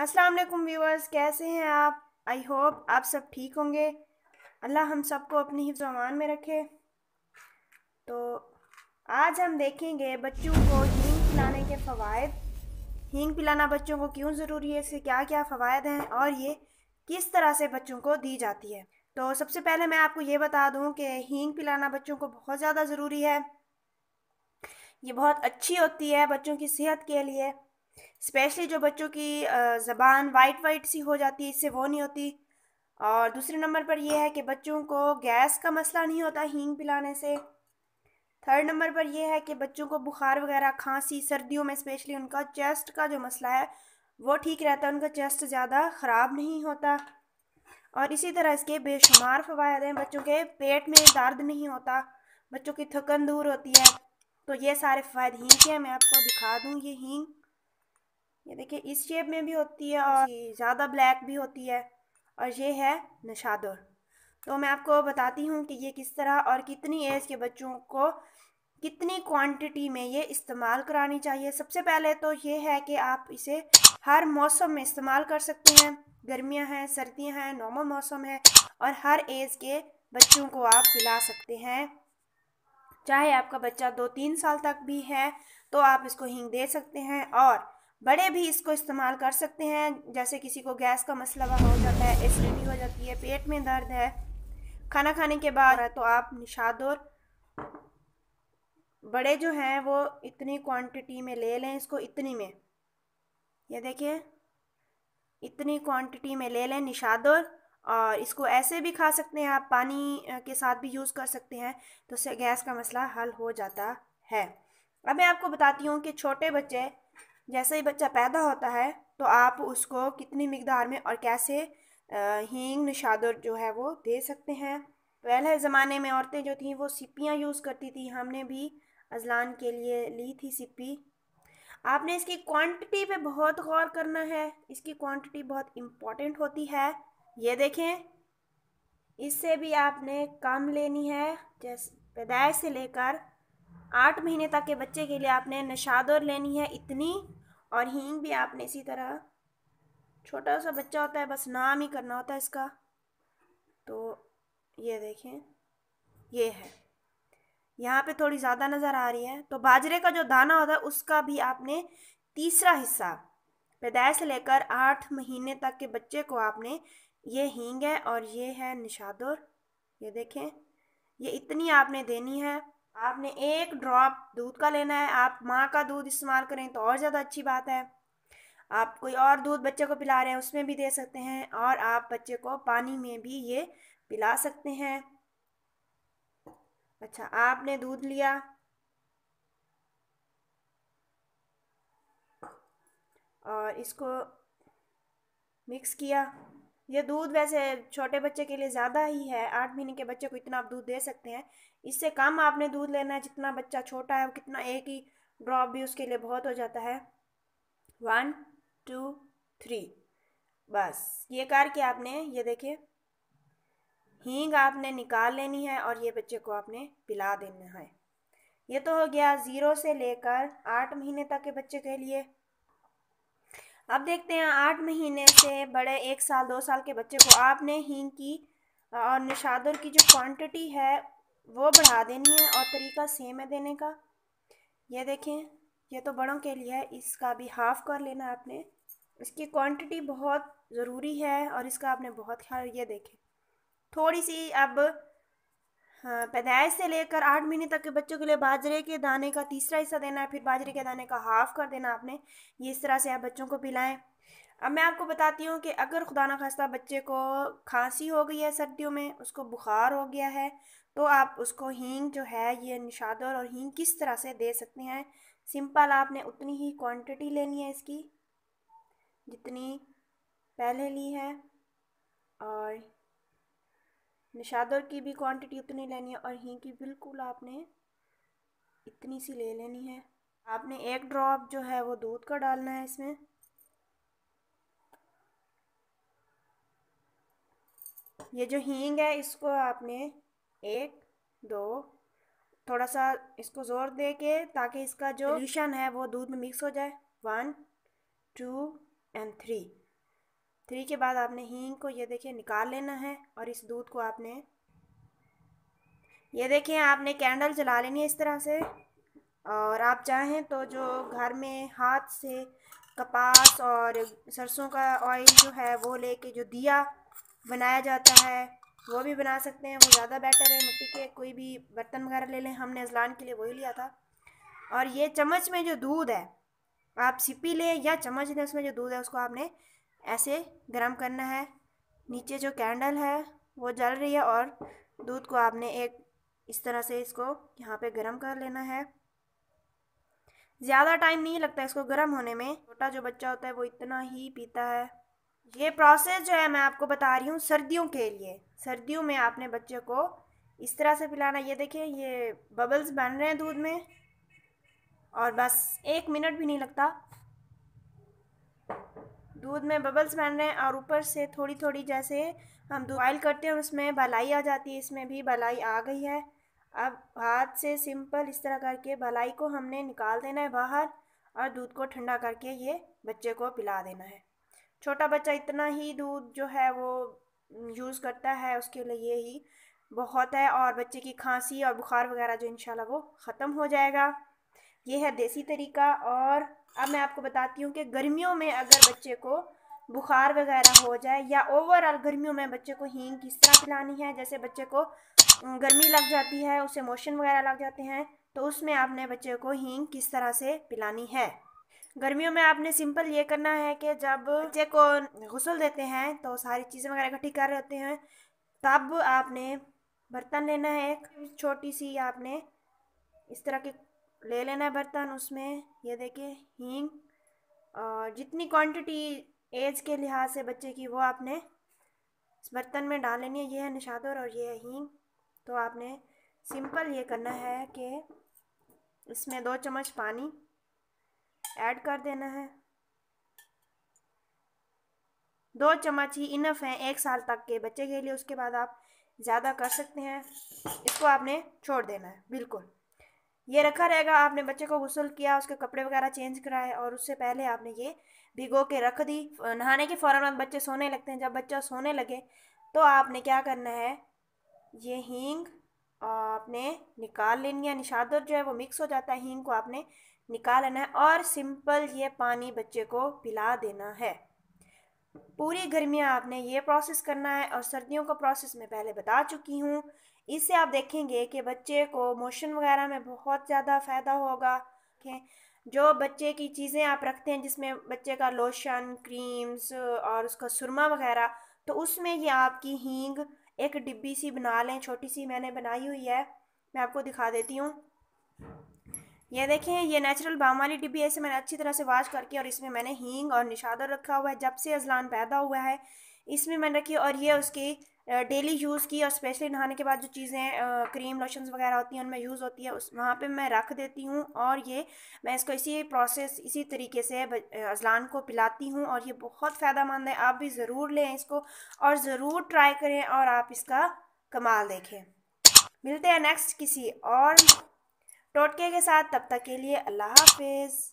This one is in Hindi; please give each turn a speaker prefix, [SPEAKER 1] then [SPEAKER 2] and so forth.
[SPEAKER 1] अस्सलाम वालेकुम व्यूअर्स कैसे हैं आप आई होप आप सब ठीक होंगे अल्लाह हम सबको अपनी हिफ्ज़ अमान में रखे तो आज हम देखेंगे बच्चों को हींग पिलाने के फ़वाद हींग पिलाना बच्चों को क्यों ज़रूरी है इसके क्या क्या फ़वाद हैं और ये किस तरह से बच्चों को दी जाती है तो सबसे पहले मैं आपको ये बता दूँ कि हींग पिलाना बच्चों को बहुत ज़्यादा ज़रूरी है ये बहुत अच्छी होती है बच्चों की सेहत के लिए स्पेशली जो बच्चों की ज़बान वाइट वाइट सी हो जाती है इससे वो नहीं होती और दूसरे नंबर पर यह है कि बच्चों को गैस का मसला नहीं होता हींग पिलाने से थर्ड नंबर पर यह है कि बच्चों को बुखार वगैरह खांसी सर्दियों में स्पेशली उनका चेस्ट का जो मसला है वो ठीक रहता है उनका चेस्ट ज़्यादा ख़राब नहीं होता और इसी तरह इसके बेशुमार फ़ायदे हैं बच्चों के पेट में दर्द नहीं होता बच्चों की थकन दूर होती है तो ये सारे फायदे हींग के मैं आपको दिखा दूँ ये हींग ये देखिए इस शेप में भी होती है और ज़्यादा ब्लैक भी होती है और ये है नशादुर तो मैं आपको बताती हूँ कि ये किस तरह और कितनी एज के बच्चों को कितनी क्वांटिटी में ये इस्तेमाल करानी चाहिए सबसे पहले तो ये है कि आप इसे हर मौसम में इस्तेमाल कर सकते हैं गर्मियाँ हैं सर्दियाँ हैं नॉर्मल मौसम है और हर एज के बच्चों को आप पिला सकते हैं चाहे आपका बच्चा दो तीन साल तक भी है तो आप इसको हींग दे सकते हैं और बड़े भी इसको इस्तेमाल कर सकते हैं जैसे किसी को गैस का मसला हो जाता है एसिडिटी हो जाती है पेट में दर्द है खाना खाने के बाद तो आप निषाद और बड़े जो हैं वो इतनी क्वांटिटी में ले लें इसको इतनी में ये देखिए इतनी क्वांटिटी में ले लें निशादोर और इसको ऐसे भी खा सकते हैं आप पानी के साथ भी यूज़ कर सकते हैं तो उससे गैस का मसला हल हो जाता है अब मैं आपको बताती हूँ कि छोटे बच्चे जैसे ही बच्चा पैदा होता है तो आप उसको कितनी मकदार में और कैसे हींग निशादर जो है वो दे सकते हैं पहले ज़माने में औरतें जो थीं वो सिप्पियाँ यूज़ करती थी हमने भी अजलान के लिए ली थी सिप्पी आपने इसकी क्वांटिटी पे बहुत गौर करना है इसकी क्वांटिटी बहुत इम्पॉर्टेंट होती है ये देखें इससे भी आपने कम लेनी है जैसे पैदाइश से लेकर आठ महीने तक के बच्चे के लिए आपने नशादौर लेनी है इतनी और हींग भी आपने इसी तरह छोटा सा बच्चा होता है बस नाम ही करना होता है इसका तो ये देखें ये है यहाँ पे थोड़ी ज़्यादा नज़र आ रही है तो बाजरे का जो दाना होता है उसका भी आपने तीसरा हिस्सा पैदाइश से लेकर आठ महीने तक के बच्चे को आपने ये हींग है और ये है निशादुर ये देखें ये इतनी आपने देनी है आपने एक ड्रॉप दूध का लेना है आप माँ का दूध इस्तेमाल करें तो और ज़्यादा अच्छी बात है आप कोई और दूध बच्चे को पिला रहे हैं उसमें भी दे सकते हैं और आप बच्चे को पानी में भी ये पिला सकते हैं अच्छा आपने दूध लिया और इसको मिक्स किया ये दूध वैसे छोटे बच्चे के लिए ज़्यादा ही है आठ महीने के बच्चे को इतना आप दूध दे सकते हैं इससे कम आपने दूध लेना है जितना बच्चा छोटा है वो कितना एक ही ड्रॉप भी उसके लिए बहुत हो जाता है वन टू थ्री बस ये करके आपने ये देखिए हींग आपने निकाल लेनी है और ये बच्चे को आपने पिला देना है ये तो हो गया ज़ीरो से लेकर आठ महीने तक के बच्चे के लिए अब देखते हैं आठ महीने से बड़े एक साल दो साल के बच्चे को आपने हींग की और निशादर की जो क्वांटिटी है वो बढ़ा देनी है और तरीका सेम है देने का ये देखें ये तो बड़ों के लिए है इसका भी हाफ़ कर लेना है आपने इसकी क्वांटिटी बहुत ज़रूरी है और इसका आपने बहुत ख्याल ये देखें थोड़ी सी अब हाँ पैदाइश से लेकर आठ महीने तक के बच्चों के लिए बाजरे के दाने का तीसरा हिस्सा देना है फिर बाजरे के दाने का हाफ कर देना आपने ये इस तरह से आप बच्चों को पिलाएं अब मैं आपको बताती हूँ कि अगर खुदा ना खास्ता बच्चे को खांसी हो गई है सर्दियों में उसको बुखार हो गया है तो आप उसको हींग जो है ये निशादर और हींग किस तरह से दे सकते हैं सिंपल आपने उतनी ही क्वांटिटी लेनी है इसकी जितनी पहले ली है और निशादर की भी क्वांटिटी उतनी लेनी है और हींग की बिल्कुल आपने इतनी सी ले लेनी है आपने एक ड्रॉप जो है वो दूध का डालना है इसमें ये जो हींग है इसको आपने एक दो थोड़ा सा इसको ज़ोर दे के ताकि इसका जो मिशन है वो दूध में मिक्स हो जाए one two and three three के बाद आपने हींग को ये देखिए निकाल लेना है और इस दूध को आपने ये देखिए आपने कैंडल जला लेनी है इस तरह से और आप चाहें तो जो घर में हाथ से कपास और सरसों का ऑयल जो है वो लेके जो दिया बनाया जाता है वो भी बना सकते हैं वो ज़्यादा बेटर है मिट्टी के कोई भी बर्तन वगैरह ले लें हमने अजलान के लिए वही लिया था और ये चम्मच में जो दूध है आप सिपी लें या चम्मच लें उसमें जो दूध है उसको आपने ऐसे गर्म करना है नीचे जो कैंडल है वो जल रही है और दूध को आपने एक इस तरह से इसको यहाँ पे गर्म कर लेना है ज़्यादा टाइम नहीं लगता इसको गर्म होने में छोटा जो बच्चा होता है वो इतना ही पीता है ये प्रोसेस जो है मैं आपको बता रही हूँ सर्दियों के लिए सर्दियों में आपने बच्चे को इस तरह से पिलाना ये देखिए ये बबल्स बन रहे हैं दूध में और बस एक मिनट भी नहीं लगता दूध में बबल्स बन रहे हैं और ऊपर से थोड़ी थोड़ी जैसे हम दूध बॉइल करते हैं उसमें भलाई आ जाती है इसमें भी भलाई आ गई है अब हाथ से सिंपल इस तरह करके भलाई को हमने निकाल देना है बाहर और दूध को ठंडा करके ये बच्चे को पिला देना है छोटा बच्चा इतना ही दूध जो है वो यूज़ करता है उसके लिए ही बहुत है और बच्चे की खांसी और बुखार वगैरह जो इन वो ख़त्म हो जाएगा ये है देसी तरीका और अब मैं आपको बताती हूँ कि गर्मियों में अगर बच्चे को बुखार वगैरह हो जाए या ओवरऑल गर्मियों में बच्चे को हींग किस तरह पिलानी है जैसे बच्चे को गर्मी लग जाती है उसे मोशन वगैरह लग जाते हैं तो उसमें आपने बच्चे को हींग किस तरह से पिलानी है गर्मियों में आपने सिंपल ये करना है कि जब बच्चे को गसल देते हैं तो सारी चीज़ें वगैरह इकट्ठी कर रहे हैं तब आपने बर्तन लेना है एक छोटी सी आपने इस तरह की ले लेना है बर्तन उसमें ये देखिए हींग और जितनी क्वांटिटी एज के लिहाज से बच्चे की वो आपने इस बर्तन में डाल लेनी है ये है निशादर और ये है हींग तो आपने सिंपल ये करना है कि इसमें दो चम्मच पानी ऐड कर देना है दो चम्मच ही इनफ है एक साल तक के बच्चे के लिए उसके बाद आप ज़्यादा कर सकते हैं इसको आपने छोड़ देना है बिल्कुल ये रखा रहेगा आपने बच्चे को गुसल किया उसके कपड़े वगैरह चेंज कराए और उससे पहले आपने ये भिगो के रख दी नहाने के फ़ौरन बाद बच्चे सोने लगते हैं जब बच्चा सोने लगे तो आपने क्या करना है ये हींग आपने निकाल लेनी है निशादर जो है वो मिक्स हो जाता है हींग को आपने निकाल लेना है और सिंपल ये पानी बच्चे को पिला देना है पूरी गर्मियाँ आपने ये प्रोसेस करना है और सर्दियों का प्रोसेस मैं पहले बता चुकी हूँ इससे आप देखेंगे कि बच्चे को मोशन वगैरह में बहुत ज़्यादा फ़ायदा होगा जो बच्चे की चीज़ें आप रखते हैं जिसमें बच्चे का लोशन क्रीम्स और उसका सुरमा वगैरह तो उसमें ये आपकी हींग एक डिब्बी सी बना लें छोटी सी मैंने बनाई हुई है मैं आपको दिखा देती हूँ ये देखें ये नेचुरल बाम वाली डिब्बी ऐसे मैंने अच्छी तरह से वाश करके और इसमें मैंने हींग और निशादर रखा हुआ है जब से अजलान पैदा हुआ है इसमें मैंने रखी और ये उसकी डेली यूज़ की और स्पेशली नहाने के बाद जो चीज़ें क्रीम लोशंस वगैरह होती हैं उनमें यूज़ होती है उस वहाँ पे मैं रख देती हूँ और ये मैं इसको इसी प्रोसेस इसी तरीके से अजलान को पिलाती हूँ और ये बहुत फ़ायदा मंद है आप भी ज़रूर लें इसको और ज़रूर ट्राई करें और आप इसका कमाल देखें मिलते हैं नेक्स्ट किसी और टोटके के साथ तब तक के लिए अल्लाह हाफिज़